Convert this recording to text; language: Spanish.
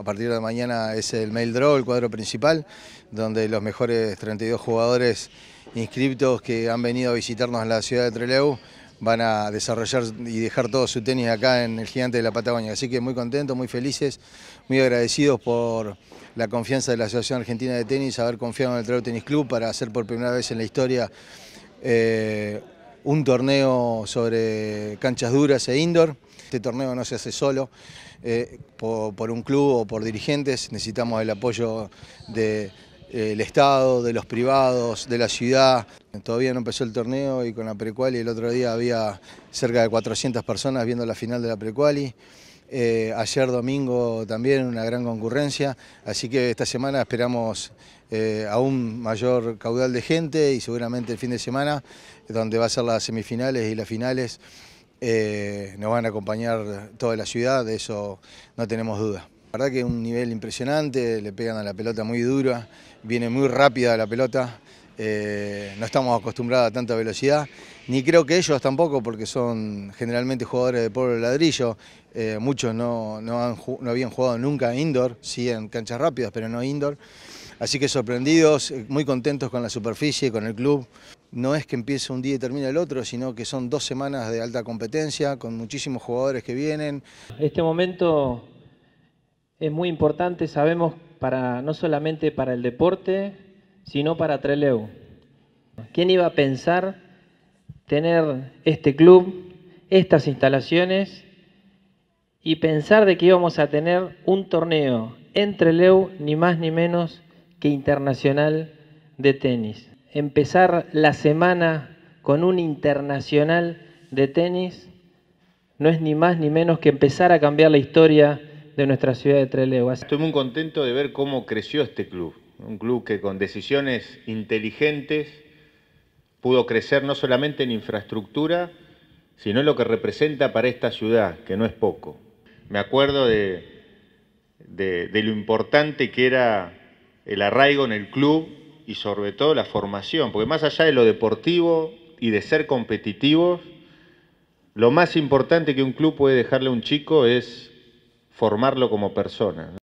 A partir de mañana es el mail draw, el cuadro principal, donde los mejores 32 jugadores inscriptos que han venido a visitarnos en la ciudad de Trelew van a desarrollar y dejar todo su tenis acá en el Gigante de la Patagonia. Así que muy contentos, muy felices, muy agradecidos por la confianza de la Asociación Argentina de Tenis, haber confiado en el Trelew Tenis Club para hacer por primera vez en la historia eh, un torneo sobre canchas duras e indoor. Este torneo no se hace solo eh, por, un club o por dirigentes, necesitamos el apoyo del eh, Estado, de los privados, de la ciudad. Todavía no empezó el torneo y con la precuali el otro día había cerca de 400 personas viendo la final de la precuali. Eh, ayer domingo también una gran concurrencia, así que esta semana esperamos eh, a un mayor caudal de gente y seguramente el fin de semana, donde va a ser las semifinales y las finales, eh, nos van a acompañar toda la ciudad, de eso no tenemos duda. La verdad que es un nivel impresionante, le pegan a la pelota muy dura, viene muy rápida la pelota, no estamos acostumbrados a tanta velocidad ni creo que ellos tampoco, porque son generalmente jugadores de pueblo de ladrillo. Eh, muchos no, han, no habían jugado nunca indoor, sí en canchas rápidas, pero no indoor. Así que sorprendidos, eh, muy contentos con la superficie, con el club. No es que empiece un día y termine el otro, sino que son dos semanas de alta competencia, con muchísimos jugadores que vienen. Este momento es muy importante, sabemos, para, no solamente para el deporte, sino para Trelew. ¿Quién iba a pensar tener este club, estas instalaciones y pensar de que íbamos a tener un torneo entre Leu, ni más ni menos que internacional de tenis. Empezar la semana con un internacional de tenis no es ni más ni menos que empezar a cambiar la historia de nuestra ciudad de Trelew. Estoy muy contento de ver cómo creció este club, un club que con decisiones inteligentes pudo crecer no solamente en infraestructura, sino en lo que representa para esta ciudad, que no es poco. Me acuerdo de, lo importante que era el arraigo en el club y sobre todo la formación, porque más allá de lo deportivo y de ser competitivos, lo más importante que un club puede dejarle a un chico es formarlo como persona.